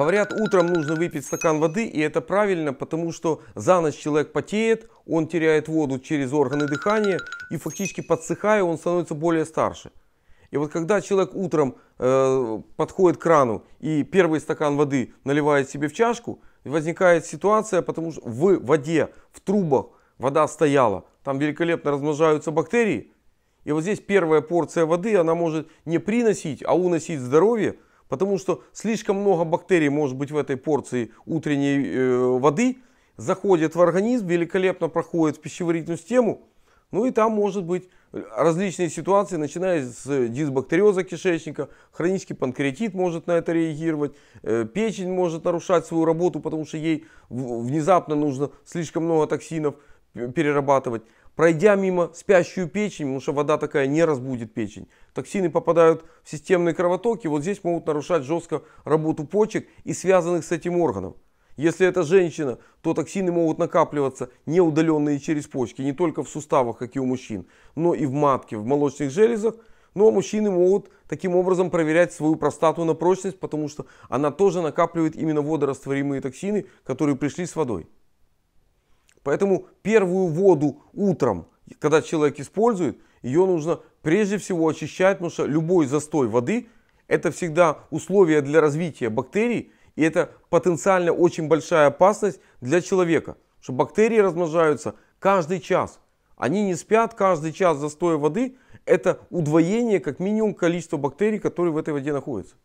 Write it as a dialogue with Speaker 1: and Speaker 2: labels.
Speaker 1: Говорят, утром нужно выпить стакан воды, и это правильно, потому что за ночь человек потеет, он теряет воду через органы дыхания, и фактически подсыхая, он становится более старше. И вот когда человек утром э, подходит к крану и первый стакан воды наливает себе в чашку, возникает ситуация, потому что в воде, в трубах вода стояла, там великолепно размножаются бактерии, и вот здесь первая порция воды, она может не приносить, а уносить здоровье, Потому что слишком много бактерий может быть в этой порции утренней э, воды, заходит в организм, великолепно проходит в пищеварительную систему, ну и там может быть различные ситуации, начиная с дисбактериоза кишечника, хронический панкреатит может на это реагировать, э, печень может нарушать свою работу, потому что ей внезапно нужно слишком много токсинов э, перерабатывать пройдя мимо спящую печень, потому что вода такая не разбудит печень, токсины попадают в системные кровотоки, вот здесь могут нарушать жестко работу почек и связанных с этим органов. Если это женщина, то токсины могут накапливаться не удаленные через почки, не только в суставах, как и у мужчин, но и в матке, в молочных железах. Но ну, а мужчины могут таким образом проверять свою простату на прочность, потому что она тоже накапливает именно водорастворимые токсины, которые пришли с водой. Поэтому первую воду утром, когда человек использует, ее нужно прежде всего очищать, потому что любой застой воды – это всегда условие для развития бактерий, и это потенциально очень большая опасность для человека, что бактерии размножаются каждый час. Они не спят каждый час застоя воды, это удвоение как минимум количества бактерий, которые в этой воде находятся.